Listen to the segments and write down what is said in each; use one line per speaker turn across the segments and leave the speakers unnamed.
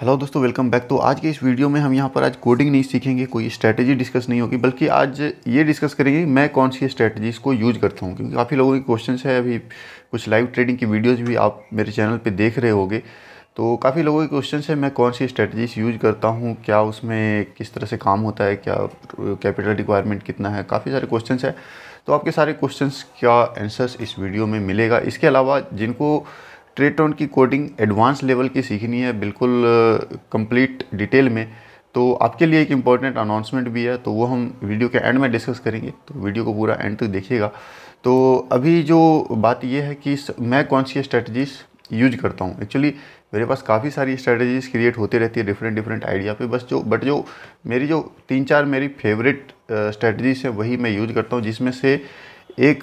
hello दोस्तों welcome back तो आज के इस वीडियो में हम यहाँ पर आज कोडिंग नहीं सीखेंगे कोई स्ट्रैटेजी डिस्कस नहीं होगी बल्कि आज ये डिस्कस करेंगे मैं कौन सी स्ट्रैटेजीज़ को यूज़ करता हूँ क्योंकि काफ़ी लोगों के क्वेश्चन है अभी कुछ लाइव ट्रेडिंग की वीडियोज़ भी आप मेरे चैनल पर देख रहे होगे तो काफ़ी लोगों के क्वेश्चन है मैं कौन सी स्ट्रेटजीज यूज करता हूँ क्या उसमें किस तरह से काम होता है क्या कैपिटल रिक्वायरमेंट कितना है काफ़ी सारे क्वेश्चन है तो आपके सारे क्वेश्चन का आंसर्स इस वीडियो में मिलेगा इसके अलावा जिनको ट्रेटोन की कोडिंग एडवांस लेवल की सीखनी है बिल्कुल कंप्लीट uh, डिटेल में तो आपके लिए एक इम्पॉर्टेंट अनाउंसमेंट भी है तो वो हम वीडियो के एंड में डिस्कस करेंगे तो वीडियो को पूरा एंड तक देखिएगा तो अभी जो बात ये है कि मैं कौन सी स्ट्रेटजीज़ यूज करता हूँ एक्चुअली मेरे पास काफ़ी सारी स्ट्रेटजीज़ क्रिएट होती रहती है डिफरेंट डिफरेंट आइडिया पे बस जो बट जो मेरी जो तीन चार मेरी फेवरेट स्ट्रेटजीज़ uh, हैं वही मैं यूज करता हूँ जिसमें से एक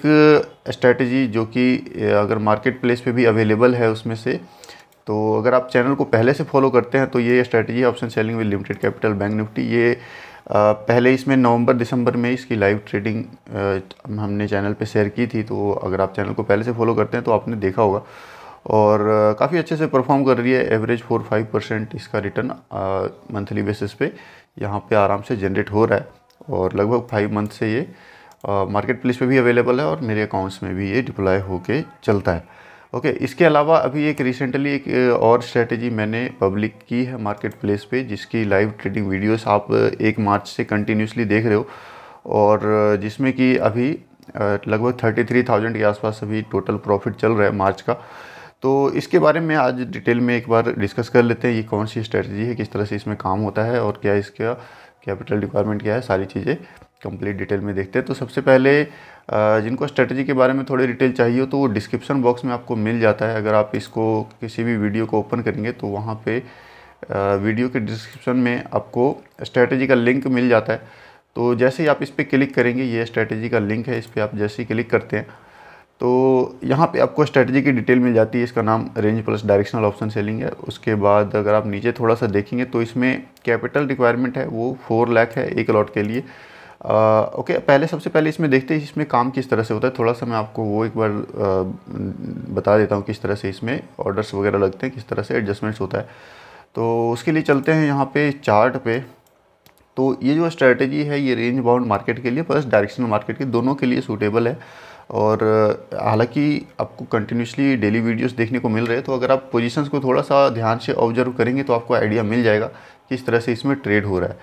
स्ट्रैटेजी जो कि अगर मार्केट प्लेस पर भी अवेलेबल है उसमें से तो अगर आप चैनल को पहले से फॉलो करते हैं तो ये strategy option selling with limited capital bank Nifty ये पहले इसमें नवंबर दिसंबर में इसकी लाइव ट्रेडिंग हमने चैनल पे शेयर की थी तो अगर आप चैनल को पहले से फॉलो करते हैं तो आपने देखा होगा और काफ़ी अच्छे से परफॉर्म कर रही है एवरेज फोर फाइव परसेंट इसका रिटर्न मंथली बेसिस पे यहाँ पे आराम से जनरेट हो रहा है और लगभग फाइव मंथ से ये मार्केट प्लेस पर भी अवेलेबल है और मेरे अकाउंट्स में भी ये डिप्लॉय होके चलता है ओके okay, इसके अलावा अभी एक रिसेंटली एक और स्ट्रेटजी मैंने पब्लिक की है मार्केट प्लेस पे जिसकी लाइव ट्रेडिंग वीडियोस आप एक मार्च से कंटिन्यूसली देख रहे हो और जिसमें कि अभी लगभग थर्टी थ्री थाउजेंड के आसपास अभी टोटल प्रॉफिट चल रहा है मार्च का तो इसके बारे में आज डिटेल में एक बार डिस्कस कर लेते हैं ये कौन सी स्ट्रेटजी है किस तरह से इसमें काम होता है और क्या इसका कैपिटल रिक्वायरमेंट क्या है सारी चीज़ें कंप्लीट डिटेल में देखते हैं तो सबसे पहले जिनको स्ट्रेटजी के बारे में थोड़ी डिटेल चाहिए हो तो वो डिस्क्रिप्शन बॉक्स में आपको मिल जाता है अगर आप इसको किसी भी वीडियो को ओपन करेंगे तो वहाँ पे वीडियो के डिस्क्रिप्शन में आपको स्ट्रेटजी का लिंक मिल जाता है तो जैसे ही आप इस पर क्लिक करेंगे ये स्ट्रेटजी का लिंक है इस पर आप जैसे ही क्लिक करते हैं तो यहाँ पे आपको स्ट्रेटजी की डिटेल मिल जाती है इसका नाम range plus directional option selling है उसके बाद अगर आप नीचे थोड़ा सा देखेंगे तो इसमें कैपिटल रिक्वायरमेंट है वो फोर लाख है एक अलॉट के लिए आ, ओके पहले सबसे पहले इसमें देखते हैं इसमें काम किस तरह से होता है थोड़ा सा मैं आपको वो एक बार आ, बता देता हूँ किस तरह से इसमें ऑर्डर्स वगैरह लगते हैं किस तरह से एडजस्टमेंट्स होता है तो उसके लिए चलते हैं यहाँ पे चार्ट पे तो ये जो स्ट्रैटेजी है ये रेंज बाउंड मार्केट के लिए प्लस डायरेक्शनल मार्केट के दोनों के लिए सूटेबल है और हालांकि आपको कंटिन्यूसली डेली वीडियोस देखने को मिल रहे हैं तो अगर आप पोजीशंस को थोड़ा सा ध्यान से ऑब्जर्व करेंगे तो आपको आइडिया मिल जाएगा कि इस तरह से इसमें ट्रेड हो रहा है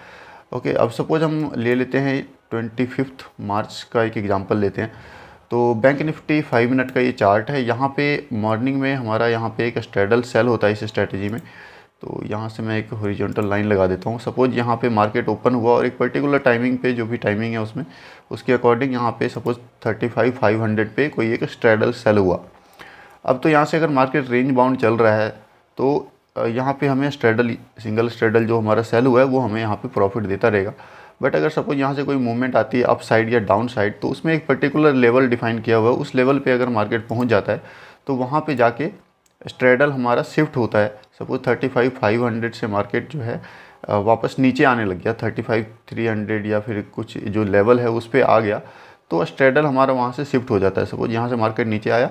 ओके अब सपोज़ हम ले लेते हैं ट्वेंटी फिफ्थ मार्च का एक एग्ज़ाम्पल लेते हैं तो बैंक निफ्टी फाइव मिनट का ये चार्ट है यहाँ पर मॉर्निंग में हमारा यहाँ पे एक स्ट्रेडल सेल होता है इस स्ट्रेटजी में तो यहाँ से मैं एक हॉरिजॉन्टल लाइन लगा देता हूँ सपोज़ यहाँ पे मार्केट ओपन हुआ और एक पर्टिकुलर टाइमिंग पे जो भी टाइमिंग है उसमें उसके अकॉर्डिंग यहाँ पे suppose thirty five five hundred पे कोई एक स्ट्रेडल सेल हुआ अब तो यहाँ से अगर मार्केट रेंज बाउंड चल रहा है तो यहाँ पे हमें स्ट्रेडल सिंगल स्ट्रेडल जो हमारा सेल हुआ है वो हमें यहाँ पे प्रॉफिट देता रहेगा बट अगर सपोज यहाँ से कोई मूवमेंट आती है अप साइड या डाउन साइड तो उसमें एक पर्टिकुलर लेवल डिफाइन किया हुआ है उस लेवल पर अगर मार्केट पहुँच जाता है तो वहाँ पर जाके स्ट्रेडल हमारा शिफ्ट होता है suppose thirty five five hundred से मार्केट जो है वापस नीचे आने लग गया थर्टी फाइव थ्री हंड्रेड या फिर कुछ जो लेवल है उस पर आ गया तो स्ट्रेडल हमारा वहाँ से शिफ्ट हो जाता है सपोज यहाँ से मार्केट नीचे आया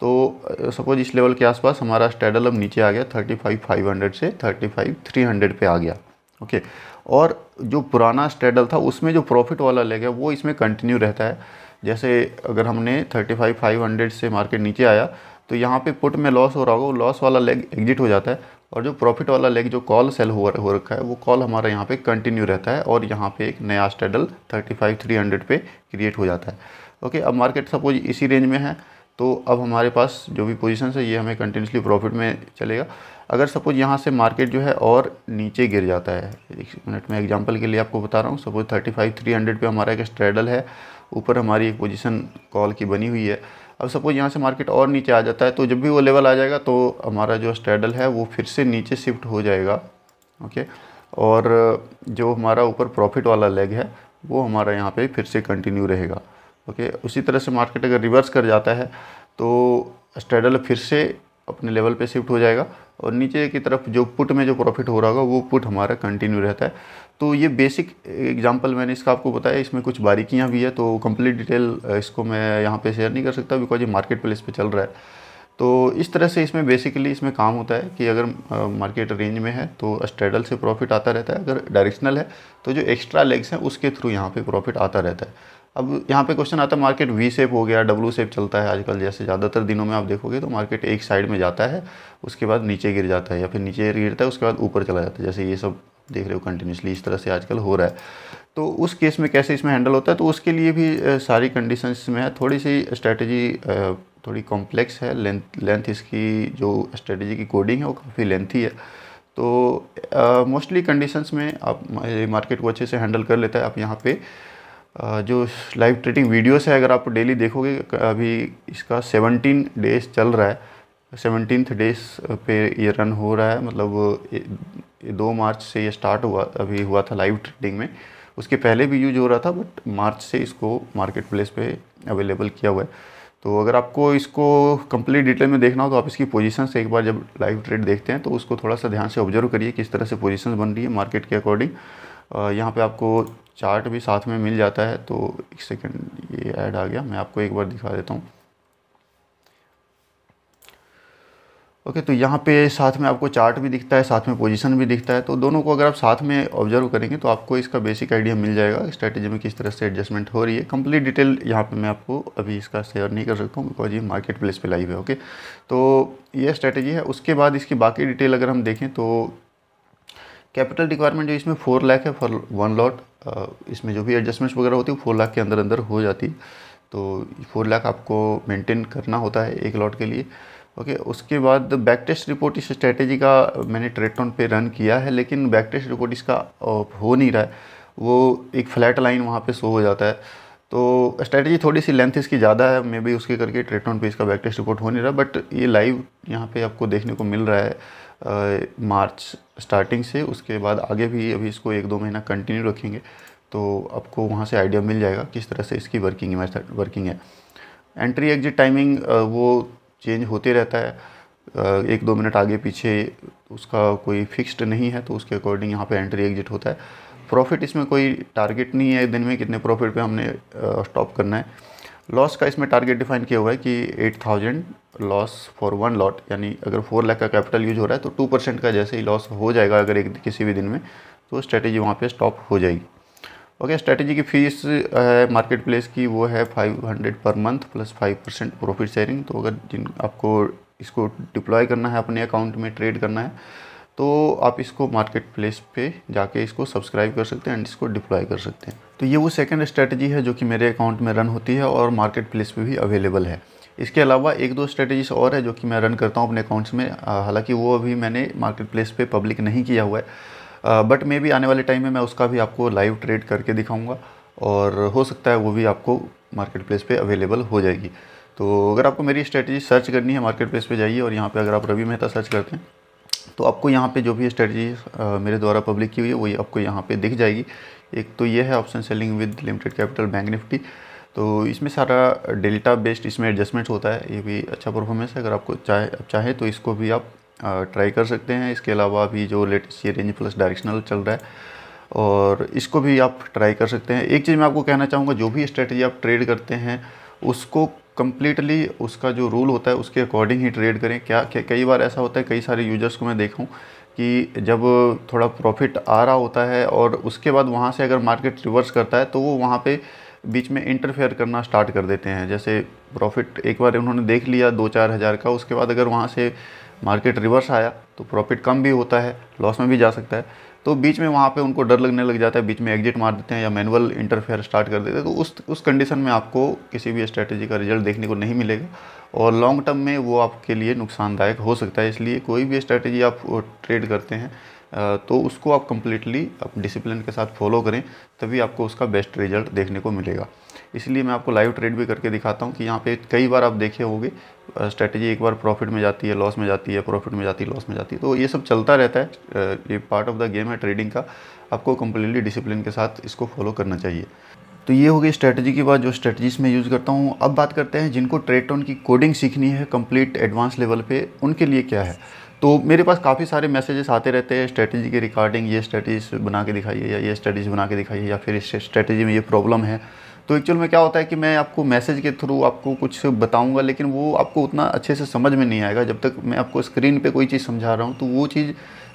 तो सपोज इस लेवल के आसपास हमारा स्ट्रेडल अब नीचे आ गया थर्टी फाइव फाइव हंड्रेड से थर्टी फाइव थ्री हंड्रेड पर आ गया ओके और जो पुराना स्ट्रेडल था उसमें जो प्रॉफिट वाला लेग है वो इसमें कंटिन्यू रहता है जैसे अगर हमने थर्टी फाइव फाइव हंड्रेड से मार्केट नीचे आया तो यहाँ पे पुट में लॉस हो रहा होगा वो लॉस वाला लेग एग्जिट हो जाता है और जो प्रॉफिट वाला लेग जो कॉल सेल हो हो रखा है वो कॉल हमारा यहाँ पे कंटिन्यू रहता है और यहाँ पे एक नया straddle thirty five three hundred पे क्रिएट हो जाता है ओके अब मार्केट सपोज इसी रेंज में है तो अब हमारे पास जो भी पोजीशन है ये हमें कंटिन्यूसली प्रॉफिट में चलेगा अगर सपोज यहाँ से मार्केट जो है और नीचे गिर जाता है एक मिनट में एग्जाम्पल के लिए आपको बता रहा हूँ suppose thirty five three hundred पर हमारा एक स्ट्रेडल है ऊपर हमारी एक पोजिशन कॉल की बनी हुई है अब सपोज़ यहाँ से मार्केट और नीचे आ जाता है तो जब भी वो लेवल आ जाएगा तो हमारा जो स्ट्रेडल है वो फिर से नीचे शिफ्ट हो जाएगा ओके और जो हमारा ऊपर प्रॉफिट वाला लेग है वो हमारा यहाँ पे फिर से कंटिन्यू रहेगा ओके उसी तरह से मार्केट अगर रिवर्स कर जाता है तो स्ट्रेडल फिर से अपने लेवल पे शिफ्ट हो जाएगा और नीचे की तरफ जो पुट में जो प्रॉफिट हो रहा होगा वो पुट हमारा कंटिन्यू रहता है तो ये बेसिक एग्जांपल मैंने इसका आपको बताया इसमें कुछ बारीकियां भी है तो कंप्लीट डिटेल इसको मैं यहाँ पे शेयर नहीं कर सकता बिकॉज ये मार्केट प्लेस पे चल रहा है तो इस तरह से इसमें बेसिकली इसमें काम होता है कि अगर मार्केट रेंज में है तो स्ट्रेडल से प्रॉफिट आता रहता है अगर डायरेक्शनल है तो जो एक्स्ट्रा लेग्स हैं उसके थ्रू यहाँ पे प्रॉफिट आता रहता है अब यहाँ पे क्वेश्चन आता है मार्केट वी सेप हो गया डब्लू सेप चलता है आजकल जैसे ज़्यादातर दिनों में आप देखोगे तो मार्केट एक साइड में जाता है उसके बाद नीचे गिर जाता है या फिर नीचे गिरता है उसके बाद ऊपर चला जाता है जैसे ये सब देख रहे हो कंटिन्यूसली इस तरह से आजकल हो रहा है तो उस केस में कैसे इसमें हैंडल होता है तो उसके लिए भी सारी कंडीशंस में है थोड़ी सी स्ट्रैटेजी थोड़ी कॉम्प्लेक्स है लेंथ लेंथ इसकी जो स्ट्रैटेजी की कोडिंग है वो काफ़ी लेंथी है तो मोस्टली uh, कंडीशंस में आप मार्केट को अच्छे से हैंडल कर लेता है आप यहाँ पे जो लाइव ट्रेडिंग वीडियोस है अगर आप डेली देखोगे अभी इसका सेवनटीन डेज चल रहा है सेवनटीन डेज पे ये रन हो रहा है मतलब दो मार्च से ये स्टार्ट हुआ अभी हुआ था लाइव ट्रेडिंग में उसके पहले भी यूज हो रहा था बट मार्च से इसको मार्केट प्लेस पर अवेलेबल किया हुआ है तो अगर आपको इसको कंप्लीट डिटेल में देखना हो तो आप इसकी पोजीशन से एक बार जब लाइव ट्रेड देखते हैं तो उसको थोड़ा सा ध्यान से ऑब्जर्व करिए किस तरह से पोजीशंस बन रही है मार्केट के अकॉर्डिंग यहाँ पे आपको चार्ट भी साथ में मिल जाता है तो एक सेकंड ये ऐड आ गया मैं आपको एक बार दिखा देता हूँ ओके तो यहाँ पे साथ में आपको चार्ट भी दिखता है साथ में पोजीशन भी दिखता है तो दोनों को अगर आप साथ में ऑब्जर्व करेंगे तो आपको इसका बेसिक आइडिया मिल जाएगा स्ट्रेटजी में किस तरह से एडजस्टमेंट हो रही है कंप्लीट डिटेल यहाँ पे मैं आपको अभी इसका शेयर नहीं कर सकता हूँ बिकॉज ये मार्केट प्लेस पर लाइव है ओके तो ये स्ट्रैटेजी है उसके बाद इसकी बाकी डिटेल अगर हम देखें तो कैपिटल रिक्वायरमेंट जो इसमें फोर लाख है फॉर वन लॉट इसमें जो भी एडजस्टमेंट्स वगैरह होती है फोर लाख के अंदर अंदर हो जाती तो फोर लाख आपको मेंटेन करना होता है एक लॉट के लिए ओके okay, उसके बाद बैक टेस्ट रिपोर्ट इस स्ट्रेटेजी का मैंने ट्रेटॉन पे रन किया है लेकिन बैक टेस्ट रिपोर्ट इसका हो नहीं रहा है वो एक फ्लैट लाइन वहाँ पे शो हो जाता है तो स्ट्रैटेजी थोड़ी सी लेंथ इसकी ज़्यादा है मे बी उसके करके ट्रेटॉन पे इसका बैक टेस्ट रिपोर्ट हो नहीं रहा बट ये लाइव यहाँ पर आपको देखने को मिल रहा है मार्च स्टार्टिंग से उसके बाद आगे भी अभी इसको एक दो महीना कंटिन्यू रखेंगे तो आपको वहाँ से आइडिया मिल जाएगा किस तरह से इसकी वर्किंग मैथड वर्किंग है एंट्री एग्जिट टाइमिंग वो चेंज होते रहता है एक दो मिनट आगे पीछे उसका कोई फिक्स्ड नहीं है तो उसके अकॉर्डिंग यहाँ पे एंट्री एग्जिट होता है प्रॉफिट इसमें कोई टारगेट नहीं है दिन में कितने प्रॉफिट पे हमने स्टॉप करना है लॉस का इसमें टारगेट डिफाइन किया हुआ है कि eight thousand loss for one lot यानी अगर फोर लाख का कैपिटल यूज हो रहा है तो टू परसेंट का जैसे ही लॉस हो जाएगा अगर एक किसी भी दिन में तो स्ट्रैटेजी वहाँ पे स्टॉप हो जाएगी ओके okay, की फ़ीस है मार्केट प्लेस की वो है five hundred per month plus five percent profit sharing तो अगर जिन आपको इसको डिप्लॉय करना है अपने अकाउंट में ट्रेड करना है तो आप इसको मार्केट प्लेस पे जाके इसको सब्सक्राइब कर सकते हैं एंड इसको डिप्लॉय कर सकते हैं तो ये वो सेकंड स्ट्रेटजी है जो कि मेरे अकाउंट में रन होती है और मार्केट प्लेस पे भी अवेलेबल है इसके अलावा एक दो स्ट्रेटजीज और है जो कि मैं रन करता हूँ अपने अकाउंट्स में हालाँकि वो अभी मैंने मार्केट प्लेस पर पब्लिक नहीं किया हुआ है बट मे भी आने वाले टाइम में मैं उसका भी आपको लाइव ट्रेड करके दिखाऊँगा और हो सकता है वो भी आपको मार्केट प्लेस पर अवेलेबल हो जाएगी तो अगर आपको मेरी स्ट्रेटजी सर्च करनी है मार्केट प्लेस पर जाइए और यहाँ पे अगर आप रवि मेहता सर्च करते हैं तो आपको यहाँ पे जो भी स्ट्रेटजी मेरे द्वारा पब्लिक की हुई है वही आपको यहाँ पे दिख जाएगी एक तो ये है option selling with limited capital bank Nifty तो इसमें सारा डेल्टा बेस्ड इसमें एडजस्टमेंट होता है ये भी अच्छा परफॉर्मेंस है अगर आपको चाहे आप चाहे तो इसको भी आप ट्राई कर सकते हैं इसके अलावा अभी जो लेटेस्ट ये रेंज प्लस डायरेक्शनल चल रहा है और इसको भी आप ट्राई कर सकते हैं एक चीज़ मैं आपको कहना चाहूँगा जो भी स्ट्रेटजी आप ट्रेड करते हैं उसको कम्प्लीटली उसका जो रूल होता है उसके अकॉर्डिंग ही ट्रेड करें क्या कई बार ऐसा होता है कई सारे यूजर्स को मैं देखूँ कि जब थोड़ा प्रॉफिट आ रहा होता है और उसके बाद वहाँ से अगर मार्केट रिवर्स करता है तो वो वहाँ पे बीच में इंटरफेयर करना स्टार्ट कर देते हैं जैसे प्रॉफिट एक बार उन्होंने देख लिया दो चार हज़ार का उसके बाद अगर वहाँ से मार्केट रिवर्स आया तो प्रॉफिट कम भी होता है लॉस में भी जा सकता है तो बीच में वहाँ पे उनको डर लगने लग जाता है बीच में एग्जिट मार देते हैं या मैनुअल इंटरफेयर स्टार्ट कर देते हैं तो उस उस कंडीशन में आपको किसी भी स्ट्रेटजी का रिजल्ट देखने को नहीं मिलेगा और लॉन्ग टर्म में वो आपके लिए नुकसानदायक हो सकता है इसलिए कोई भी स्ट्रैटेजी आप ट्रेड करते हैं तो उसको आप कम्प्लीटली आप डिसिप्लिन के साथ फॉलो करें तभी आपको उसका बेस्ट रिजल्ट देखने को मिलेगा इसलिए मैं आपको लाइव ट्रेड भी करके दिखाता हूँ कि यहाँ पे कई बार आप देखे होंगे स्ट्रैटेजी एक बार प्रॉफिट में जाती है लॉस में जाती है प्रॉफिट में जाती है लॉस में जाती है तो ये सब चलता रहता है ये पार्ट ऑफ द गेम है ट्रेडिंग का आपको कम्प्लीटली डिसिप्लिन के साथ इसको फॉलो करना चाहिए तो ये हो गई स्ट्रैटेजी की बात जो स्ट्रैटेजीज में यूज़ करता हूँ अब बात करते हैं जिनको टोन की कोडिंग सीखनी है कंप्लीट एडवांस लेवल पे उनके लिए क्या है तो मेरे पास काफ़ी सारे मैसेजेस आते रहते हैं स्ट्रैटेजी के रिकॉर्डिंग ये स्ट्रैटेजीज बना के दिखाइए या ये स्ट्रैटेजी बना के दिखाइए या फिर इस स्ट्रैटेजी में ये प्रॉब्लम है तो एक्चुअल में क्या होता है कि मैं आपको मैसेज के थ्रू आपको कुछ बताऊंगा लेकिन वो आपको उतना अच्छे से समझ में नहीं आएगा जब तक मैं आपको स्क्रीन पे कोई चीज़ समझा रहा हूँ तो वो चीज़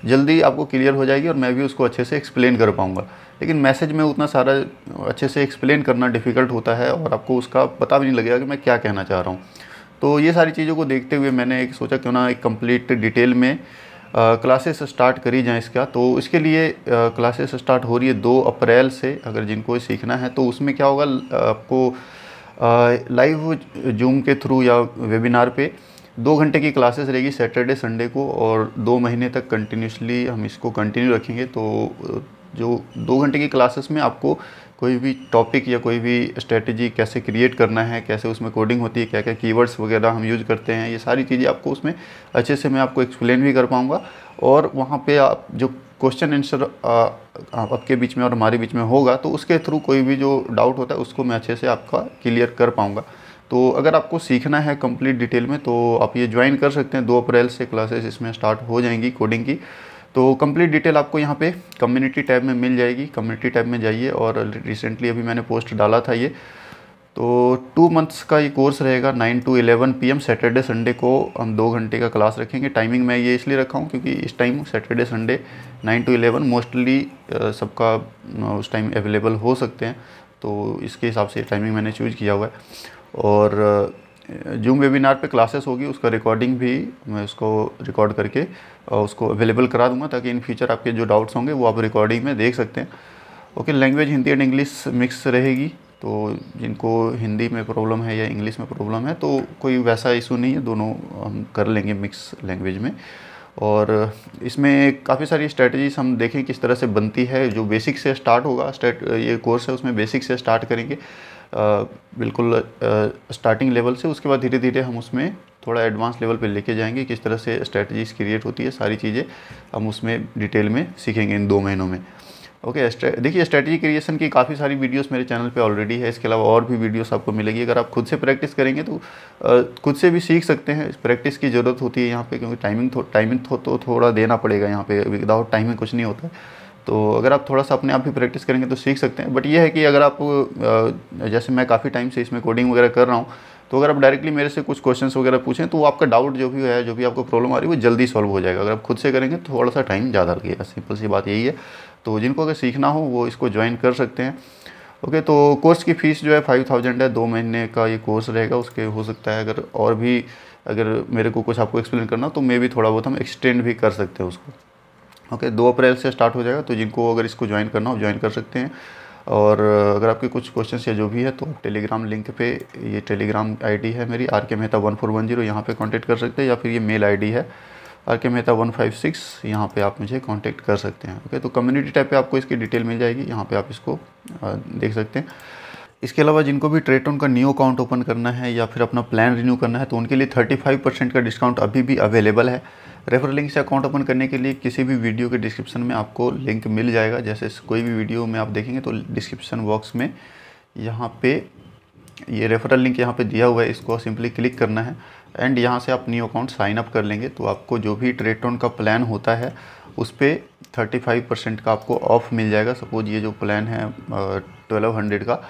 जल्दी आपको क्लियर हो जाएगी और मैं भी उसको अच्छे से एक्सप्लेन कर पाऊँगा लेकिन मैसेज में उतना सारा अच्छे से एक्सप्लेन करना डिफ़िकल्ट होता है और आपको उसका पता भी नहीं लगेगा कि मैं क्या कहना चाह रहा हूँ तो ये सारी चीज़ों को देखते हुए मैंने एक सोचा क्यों ना एक कम्प्लीट डिटेल में क्लासेस स्टार्ट करी जाएँ इसका तो इसके लिए क्लासेस स्टार्ट हो रही है दो अप्रैल से अगर जिनको सीखना है तो उसमें क्या होगा आपको लाइव जूम के थ्रू या वेबिनार पे दो घंटे की क्लासेस रहेगी सैटरडे संडे को और दो महीने तक कंटिन्यूसली हम इसको कंटिन्यू रखेंगे तो जो दो घंटे की क्लासेस में आपको कोई भी टॉपिक या कोई भी स्ट्रेटजी कैसे क्रिएट करना है कैसे उसमें कोडिंग होती है क्या क्या कीवर्ड्स वगैरह हम यूज करते हैं ये सारी चीज़ें आपको उसमें अच्छे से मैं आपको एक्सप्लेन भी कर पाऊँगा और वहाँ पे आप जो क्वेश्चन आंसर आपके बीच में और हमारे बीच में होगा तो उसके थ्रू कोई भी जो डाउट होता है उसको मैं अच्छे से आपका क्लियर कर पाऊँगा तो अगर आपको सीखना है कंप्लीट डिटेल में तो आप ये ज्वाइन कर सकते हैं दो अप्रैल से क्लासेस इसमें स्टार्ट हो जाएंगी कोडिंग की तो कंप्लीट डिटेल आपको यहाँ पे कम्युनिटी टैब में मिल जाएगी कम्युनिटी टैब में जाइए और रिसेंटली अभी मैंने पोस्ट डाला था ये तो टू मंथ्स का ये कोर्स रहेगा nine to eleven AM Saturday Sunday को हम दो घंटे का क्लास रखेंगे टाइमिंग मैं ये इसलिए रखा हूँ क्योंकि इस time Saturday Sunday nine to eleven mostly सबका उस टाइम अवेलेबल हो सकते हैं तो इसके हिसाब से टाइमिंग मैंने चूज़ किया हुआ है और जूम वेबिनार पे क्लासेस होगी उसका रिकॉर्डिंग भी मैं उसको रिकॉर्ड करके उसको अवेलेबल करा दूंगा ताकि इन फ्यूचर आपके जो डाउट्स होंगे वो आप रिकॉर्डिंग में देख सकते हैं okay language Hindi and English mix रहेगी तो जिनको हिंदी में प्रॉब्लम है या इंग्लिश में प्रॉब्लम है तो कोई वैसा इशू नहीं है दोनों हम कर लेंगे मिक्स लैंग्वेज में और इसमें काफ़ी सारी स्ट्रेटजीज हम देखें किस तरह से बनती है जो बेसिक से स्टार्ट होगा ये कोर्स है उसमें बेसिक से स्टार्ट करेंगे बिल्कुल स्टार्टिंग लेवल से उसके बाद धीरे धीरे हम उसमें थोड़ा एडवांस लेवल पे लेके जाएंगे किस तरह से स्ट्रेटजीज क्रिएट होती है सारी चीज़ें हम उसमें डिटेल में सीखेंगे इन दो महीनों में ओके देखिए स्ट्रेटजी क्रिएशन की काफ़ी सारी वीडियोस मेरे चैनल पे ऑलरेडी है इसके अलावा और भी वीडियोस आपको मिलेगी अगर आप खुद से प्रैक्टिस करेंगे तो खुद से भी सीख सकते हैं प्रैक्टिस की ज़रूरत होती है यहाँ पर क्योंकि टाइमिंग थो, टाइमिंग थो, तो थोड़ा देना पड़ेगा यहाँ पर विदाउट टाइमिंग कुछ नहीं होता है तो अगर आप थोड़ा सा अपने आप भी प्रैक्टिस करेंगे तो सीख सकते हैं बट ये है कि अगर आप जैसे मैं काफ़ी टाइम से इसमें कोडिंग वगैरह कर रहा हूँ तो अगर आप डायरेक्टली मेरे से कुछ क्वेश्चन वगैरह पूछें तो आपका डाउट जो भी है जो भी आपको प्रॉब्लम आ रही है वो जल्दी सॉल्व हो जाएगा अगर आप खुद से करेंगे तो थोड़ा सा टाइम ज़्यादा लगेगा सिंपल सी बात यही है तो जिनको अगर सीखना हो वो इसको ज्वाइन कर सकते हैं ओके तो कोर्स की फ़ीस जो है फाइव थाउजेंड है दो महीने का ये कोर्स रहेगा उसके हो सकता है अगर और भी अगर मेरे को कुछ आपको एक्सप्लेन करना तो मे भी थोड़ा बहुत हम एक्सटेंड भी कर सकते हैं उसको ओके दो अप्रैल से स्टार्ट हो जाएगा तो जिनको अगर इसको ज्वाइन करना हो ज्वाइन कर सकते हैं और अगर आपके कुछ क्वेश्चन या जो भी है तो टेलीग्राम लिंक पे ये टेलीग्राम आईडी है मेरी R K Mehta one four one zero यहाँ पर कॉन्टेक्ट कर सकते हैं या फिर ये मेल आईडी है are K Mehta one five six यहाँ पर आप मुझे कॉन्टैक्ट कर सकते हैं ओके तो कम्युनिटी टाइप पे आपको इसकी डिटेल मिल जाएगी यहाँ पर आप इसको देख सकते हैं इसके अलावा जिनको भी ट्रेटोन का न्यू अकाउंट ओपन करना है या फिर अपना प्लान रिन्यू करना है तो उनके लिए थर्टी फाइव परसेंट का डिस्काउंट अभी भी अवेलेबल है रेफर लिंक से अकाउंट ओपन करने के लिए किसी भी वीडियो के डिस्क्रिप्शन में आपको लिंक मिल जाएगा जैसे कोई भी वीडियो में आप देखेंगे तो डिस्क्रिप्शन बॉक्स में यहाँ पे ये रेफरल लिंक यहाँ पे दिया हुआ है इसको सिंपली क्लिक करना है एंड यहाँ से आप न्यू अकाउंट साइन अप कर लेंगे तो आपको जो भी ट्रेटोन का प्लान होता है उस पर थर्टी फाइव परसेंट का आपको ऑफ मिल जाएगा सपोज ये जो प्लान है ट्वेल्व हंड्रेड का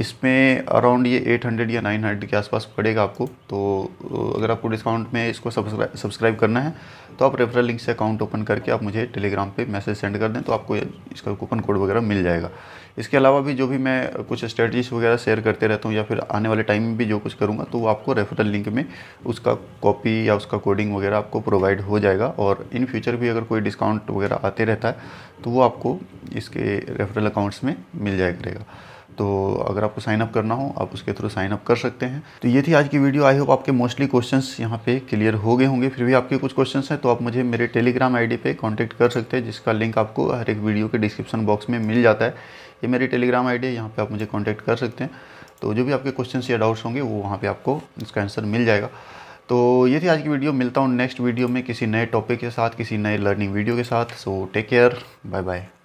इसमें अराउंड ये 800 या 900 के आसपास पड़ेगा आपको तो अगर आपको डिस्काउंट में इसको सब्सक्राइब करना है तो आप रेफरल लिंक से अकाउंट ओपन करके आप मुझे टेलीग्राम पे मैसेज सेंड कर दें तो आपको इसका कूपन कोड वगैरह मिल जाएगा इसके अलावा भी जो भी मैं कुछ स्ट्रेटजीज वगैरह शेयर करते रहता हूँ या फिर आने वाले टाइम में भी जो कुछ करूँगा तो वो आपको रेफरल लिंक में उसका कॉपी या उसका कोडिंग वगैरह आपको प्रोवाइड हो जाएगा और इन फ्यूचर भी अगर कोई डिस्काउंट वगैरह आते रहता है तो वो आपको इसके रेफरल अकाउंट्स में मिल जाएगा तो अगर आपको साइन अप करना हो आप उसके थ्रू साइन अप कर सकते हैं तो ये थी आज की वीडियो आई होप आपके मोस्टली क्वेश्चंस यहाँ पे क्लियर हो गए होंगे फिर भी आपके कुछ क्वेश्चंस हैं तो आप मुझे मेरे टेलीग्राम आईडी पे कांटेक्ट कर सकते हैं जिसका लिंक आपको हर एक वीडियो के डिस्क्रिप्शन बॉक्स में मिल जाता है ये मेरी टेलीग्राम आई है यहाँ पर आप मुझे कॉन्टैक्ट कर सकते हैं तो जो भी आपके क्वेश्चन या डाउट्स होंगे वो वहाँ पर आपको इसका आंसर मिल जाएगा तो ये थी आज की वीडियो मिलता हूँ नेक्स्ट वीडियो में किसी नए टॉपिक के साथ किसी नए लर्निंग वीडियो के साथ so take care bye bye